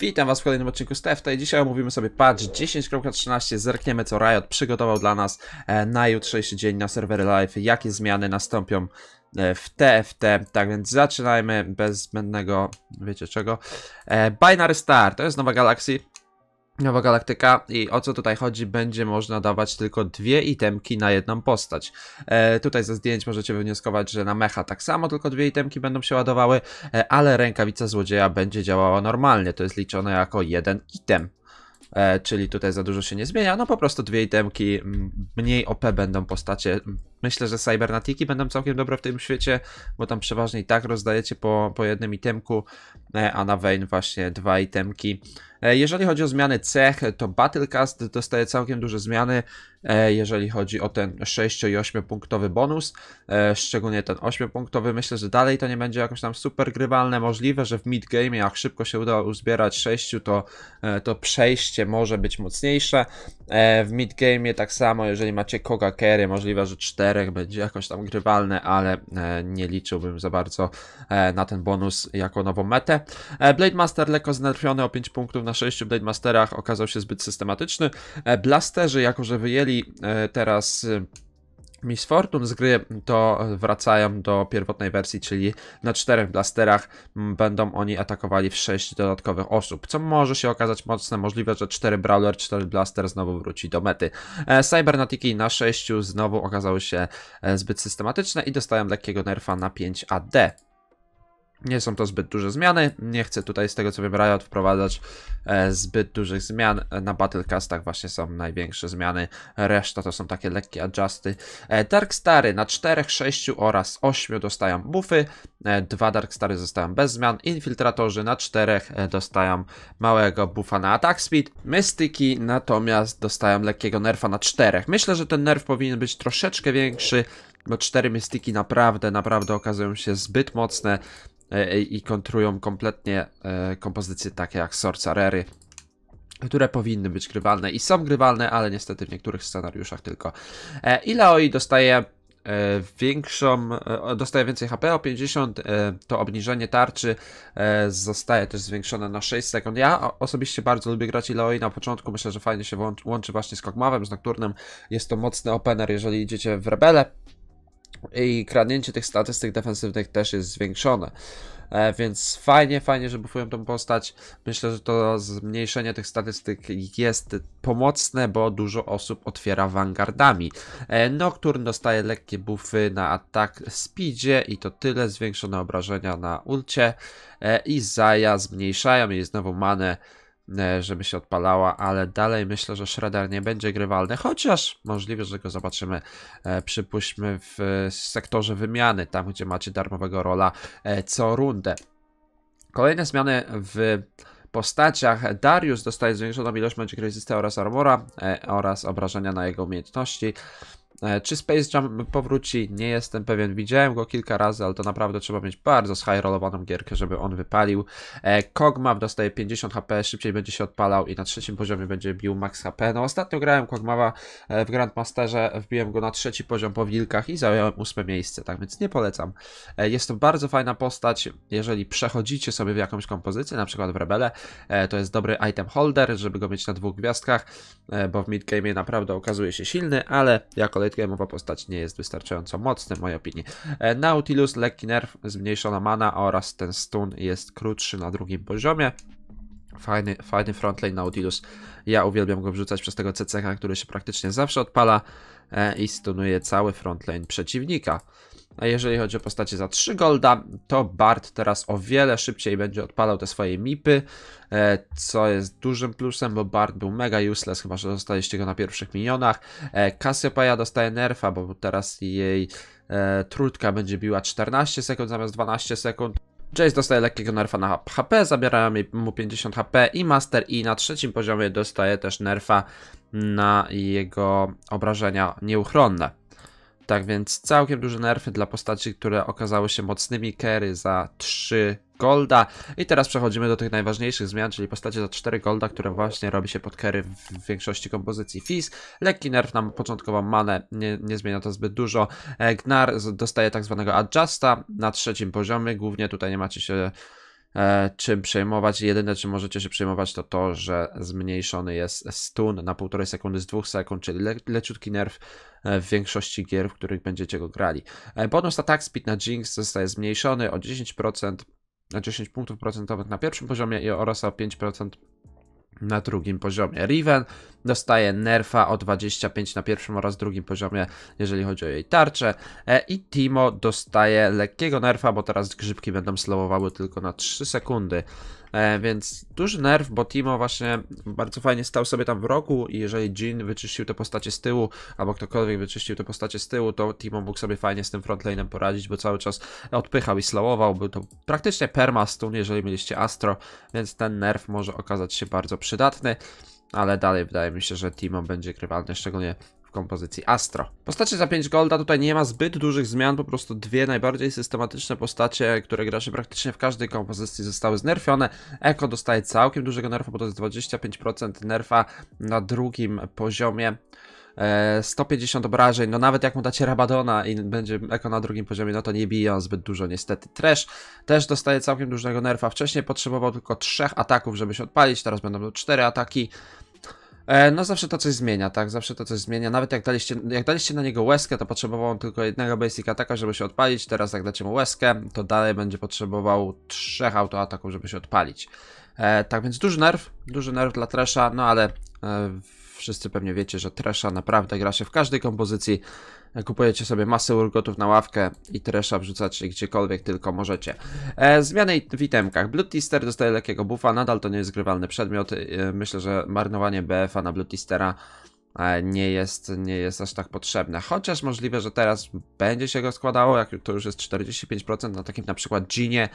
Witam Was w kolejnym odcinku Stefta i dzisiaj omówimy sobie patch 10.13, zerkniemy co Riot przygotował dla nas e, na jutrzejszy dzień na serwery live, jakie zmiany nastąpią e, w TFT, tak więc zaczynajmy bez zbędnego, wiecie czego. E, Binary Star, to jest nowa Galaxy, Nowa Galaktyka i o co tutaj chodzi, będzie można dawać tylko dwie itemki na jedną postać. E, tutaj ze zdjęć możecie wywnioskować, że na mecha tak samo tylko dwie itemki będą się ładowały, e, ale rękawica złodzieja będzie działała normalnie, to jest liczone jako jeden item. E, czyli tutaj za dużo się nie zmienia, no po prostu dwie itemki, mniej OP będą postacie Myślę, że cybernatiki będą całkiem dobre w tym świecie, bo tam przeważnie i tak rozdajecie po, po jednym itemku, e, a na Wayne właśnie dwa itemki. E, jeżeli chodzi o zmiany cech, to Battlecast dostaje całkiem duże zmiany, e, jeżeli chodzi o ten 6 i 8 punktowy bonus, szczególnie ten 8 punktowy. Myślę, że dalej to nie będzie jakoś tam super grywalne. Możliwe, że w mid-game, jak szybko się uda uzbierać 6, to, to przejście może być mocniejsze, E, w midgame tak samo, jeżeli macie Koga Kerry, możliwe, że czterech będzie jakoś tam grywalne, ale e, nie liczyłbym za bardzo e, na ten bonus jako nową metę. Blade Master lekko znerwiony o 5 punktów na 6 Blade Masterach okazał się zbyt systematyczny. Blasterzy, jako że wyjęli teraz Miss Fortune z gry to wracają do pierwotnej wersji, czyli na czterech blasterach będą oni atakowali w sześć dodatkowych osób, co może się okazać mocne. Możliwe, że cztery Brawler, cztery Blaster znowu wróci do mety. E, Cybernatiki na sześciu znowu okazały się e, zbyt systematyczne i dostają lekkiego nerfa na 5 AD. Nie są to zbyt duże zmiany. Nie chcę tutaj z tego co wiem Riot wprowadzać e, zbyt dużych zmian. E, na Battlecastach właśnie są największe zmiany. Reszta to są takie lekkie adjusty. E, Darkstary na 4, 6 oraz 8 dostają buffy. E, dwa Darkstary zostają bez zmian. Infiltratorzy na 4 e, dostają małego buffa na attack speed. Mystyki natomiast dostają lekkiego nerfa na 4. Myślę, że ten nerf powinien być troszeczkę większy bo cztery mystiki naprawdę, naprawdę okazują się zbyt mocne. E, e, i kontrują kompletnie e, kompozycje takie jak Sorcerery, które powinny być grywalne i są grywalne, ale niestety w niektórych scenariuszach tylko. Ileoi dostaje większą, dostaje więcej HP o 50, to obniżenie tarczy zostaje też zwiększone na 6 sekund. Ja osobiście bardzo lubię grać Ileoi na początku, myślę, że fajnie się łączy właśnie z Kogmawem, z Nocturnem. Jest to mocny opener, jeżeli idziecie w Rebele, i kradnięcie tych statystyk defensywnych też jest zwiększone. E, więc fajnie, fajnie, że bufują tą postać. Myślę, że to zmniejszenie tych statystyk jest pomocne, bo dużo osób otwiera vanguardami. E, Nocturne dostaje lekkie buffy na atak speedzie i to tyle. Zwiększone obrażenia na ulcie e, i Zaja zmniejszają i znowu manę E, żeby się odpalała, ale dalej myślę, że Shredder nie będzie grywalny, chociaż możliwe, że go zobaczymy, e, przypuśćmy, w e, sektorze wymiany, tam gdzie macie darmowego rola co rundę. Kolejne zmiany w postaciach. Darius dostaje zwiększoną ilość magic resista oraz armora oraz obrażenia na jego umiejętności. E, czy Space Jam powróci? Nie jestem pewien. Widziałem go kilka razy, ale to naprawdę trzeba mieć bardzo shyrołowaną gierkę, żeby on wypalił. E, Kogmaw dostaje 50 HP, szybciej będzie się odpalał i na trzecim poziomie będzie bił max HP. No ostatnio grałem Kogmawa e, w Grandmasterze, wbiłem go na trzeci poziom po wilkach i zająłem ósme miejsce, tak więc nie polecam. Jest to bardzo fajna postać, jeżeli przechodzicie sobie w jakąś kompozycję, na przykład w Rebele, to jest dobry item holder, żeby go mieć na dwóch gwiazdkach, bo w midgame naprawdę okazuje się silny, ale jako dalej game'owa postać nie jest wystarczająco mocna w mojej opinii. E, Nautilus, lekki nerw, zmniejszona mana oraz ten stun jest krótszy na drugim poziomie. Fajny, fajny frontline Nautilus. Ja uwielbiam go wrzucać przez tego CCH, który się praktycznie zawsze odpala e, i stunuje cały frontline przeciwnika. A jeżeli chodzi o postacie za 3 golda, to Bart teraz o wiele szybciej będzie odpalał te swoje mipy, e, co jest dużym plusem, bo Bart był mega useless, chyba że dostaliście go na pierwszych minionach. E, Cassiopeia dostaje nerfa, bo teraz jej e, trutka będzie biła 14 sekund zamiast 12 sekund. Jace dostaje lekkiego nerfa na HP, zabierają mu 50 HP i Master I na trzecim poziomie dostaje też nerfa na jego obrażenia nieuchronne. Tak więc całkiem duże nerfy dla postaci, które okazały się mocnymi carry za 3 golda. I teraz przechodzimy do tych najważniejszych zmian, czyli postacie za 4 golda, które właśnie robi się pod carry w większości kompozycji Fizz. Lekki nerf na początkową manę, nie, nie, zmienia to zbyt dużo. E, Gnar dostaje tak zwanego adjusta na trzecim poziomie, głównie tutaj nie macie się E, czym przejmować. Jedyne, czym możecie się przejmować, to to, że zmniejszony jest stun na 1,5 sekundy z 2 sekund, czyli le leciutki nerw e, w większości gier, w których będziecie go grali. E, bonus attack speed na Jinx zostaje zmniejszony o 10%, na 10 punktów procentowych na pierwszym poziomie i oraz o 5% na drugim poziomie. Riven dostaje nerfa o 25 na pierwszym oraz drugim poziomie, jeżeli chodzi o jej tarczę. E, I Timo dostaje lekkiego nerfa, bo teraz grzybki będą slowowały tylko na 3 sekundy. E, więc duży nerw, bo Timo właśnie bardzo fajnie stał sobie tam w rogu i jeżeli Jin wyczyścił te postacie z tyłu, albo ktokolwiek wyczyścił te postacie z tyłu, to Timo mógł sobie fajnie z tym frontlanem poradzić, bo cały czas odpychał i slowował, był to praktycznie permastun, jeżeli mieliście Astro, więc ten nerw może okazać się bardzo przydatny ale dalej wydaje mi się, że Timo będzie grywalny, szczególnie kompozycji Astro. Postacie za 5 golda tutaj nie ma zbyt dużych zmian, po prostu dwie najbardziej systematyczne postacie, które gracze praktycznie w każdej kompozycji zostały znerfione. Echo dostaje całkiem dużego nerfa, bo to jest 25% nerfa na drugim poziomie. 150 e, obrażeń, no nawet jak mu dacie Rabadona i będzie Eko na drugim poziomie, no to nie bije on zbyt dużo niestety. Trash też dostaje całkiem dużego nerfa, wcześniej potrzebował tylko 3 ataków, żeby się odpalić, teraz będą to 4 ataki. E, no zawsze to coś zmienia, tak? Zawsze to coś zmienia. Nawet jak daliście, jak daliście na niego łezkę, to potrzebował on tylko jednego basic ataka, żeby się odpalić. Teraz jak dacie mu łezkę, to dalej będzie potrzebował trzech autoataków, żeby się odpalić. E, tak więc duży nerw, duży nerw dla Tresha, no ale e, wszyscy pewnie wiecie, że Tresha naprawdę gra się w każdej kompozycji. Kupujecie sobie masę urgotów na ławkę i tresza wrzucacie gdziekolwiek tylko możecie. E, zmiany w itemkach. Blood Tister dostaje lekkiego buffa, nadal to nie jest grywalny przedmiot. E, myślę, że marnowanie BF-a na Blood Tistera nie jest, nie jest aż tak potrzebne. Chociaż możliwe, że teraz będzie się go składało, jak to już jest 45% na takim na przykład Ginie,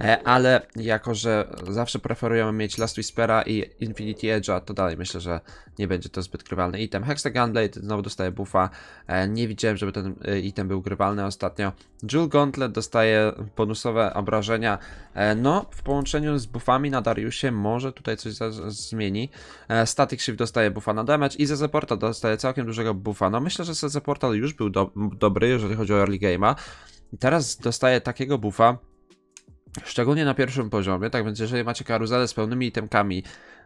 e, ale jako, że zawsze preferujemy mieć Last Whispera i Infinity Edge'a, to dalej myślę, że nie będzie to zbyt grywalny item. Hexagon Blade znowu dostaje buffa, e, nie widziałem, żeby ten e, item był grywalny ostatnio. Jewel Gauntlet dostaje bonusowe obrażenia, no w połączeniu z buffami na Dariusie może tutaj coś zmieni. Static Shift dostaje buffa na damage i Zezepor Portal dostaje całkiem dużego buffa. No myślę, że CC Portal już był do dobry, jeżeli chodzi o early game'a. Teraz dostaje takiego buffa, Szczególnie na pierwszym poziomie, tak więc jeżeli macie karuzelę z pełnymi itemkami,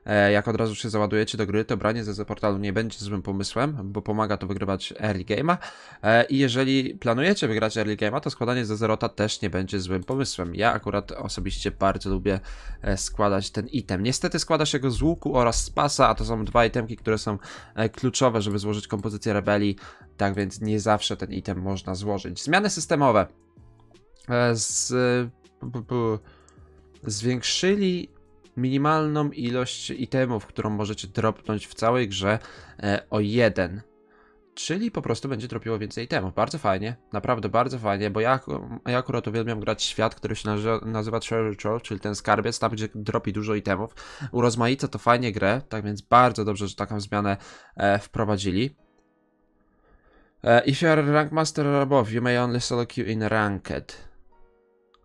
e, jak od razu się załadujecie do gry, to branie ze portalu nie będzie złym pomysłem, bo pomaga to wygrywać early game'a. E, I jeżeli planujecie wygrać early game'a, to składanie ze zerota też nie będzie złym pomysłem. Ja akurat osobiście bardzo lubię e, składać ten item. Niestety składa się go z łuku oraz z pasa, a to są dwa itemki, które są kluczowe, żeby złożyć kompozycję rebelii, tak więc nie zawsze ten item można złożyć. Zmiany systemowe. Z zwiększyli minimalną ilość itemów, którą możecie dropnąć w całej grze e, o jeden. Czyli po prostu będzie dropiło więcej itemów. Bardzo fajnie, naprawdę bardzo fajnie, bo ja, ja akurat uwielbiam grać świat, który się nazywa Treasure Trove, czyli ten skarbiec, tam gdzie dropi dużo itemów. Urozmaica to fajnie grę, tak więc bardzo dobrze, że taką zmianę e, wprowadzili. E, if you are a rank master above, you may only solo queue in ranked.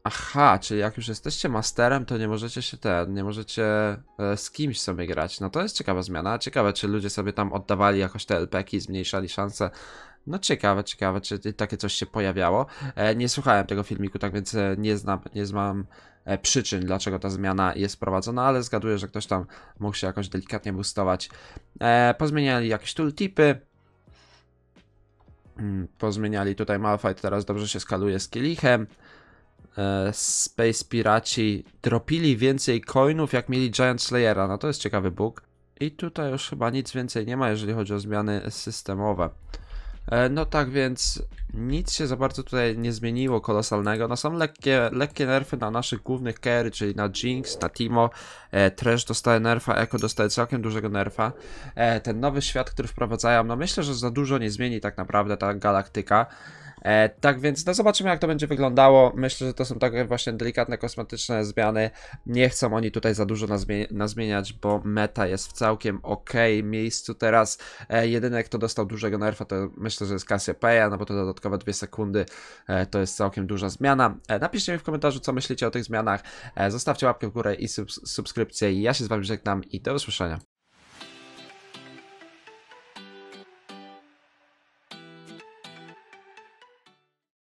Aha, czyli jak już jesteście masterem, to nie możecie się ten, nie możecie e, z kimś sobie grać. No to jest ciekawa zmiana. Ciekawe, czy ludzie sobie tam oddawali jakoś te LPki, zmniejszali szanse. No ciekawe, ciekawe, czy takie coś się pojawiało. E, nie słuchałem tego filmiku, tak więc e, nie znam, nie znam przyczyn, dlaczego ta zmiana jest prowadzona, ale zgaduję, że ktoś tam mógł się jakoś delikatnie boostować. pozmieniali jakieś tooltipy, mm, pozmieniali tutaj Malfight, teraz dobrze się skaluje z Kielichem. E, Space Piraci dropili więcej coinów jak mieli Giant Slayera. No to jest ciekawy bóg. I tutaj już chyba nic więcej nie ma, jeżeli chodzi o zmiany systemowe. E, no tak więc nic się za bardzo tutaj nie zmieniło kolosalnego. No są lekkie, lekkie nerfy na naszych głównych carry, czyli na Jinx, na Timo. E, Trash dostaje nerfa, Echo dostaje całkiem dużego nerfa. E, ten nowy świat, który wprowadzają, no myślę, że za dużo nie zmieni tak naprawdę ta galaktyka. E, tak więc no zobaczymy jak to będzie wyglądało. Myślę, że to są takie właśnie delikatne kosmetyczne zmiany. Nie chcą oni tutaj za dużo nazmi nazmieniać, bo meta jest w całkiem ok miejscu teraz. E, jedyne kto dostał dużego nerfa to myślę, że jest Cassiopeia, no bo to dodatkowe 2 sekundy e, to jest całkiem duża zmiana. E, napiszcie mi w komentarzu co myślicie o tych zmianach. E, zostawcie łapkę w górę i subs subskrypcję. Ja się z wami żegnam i do usłyszenia.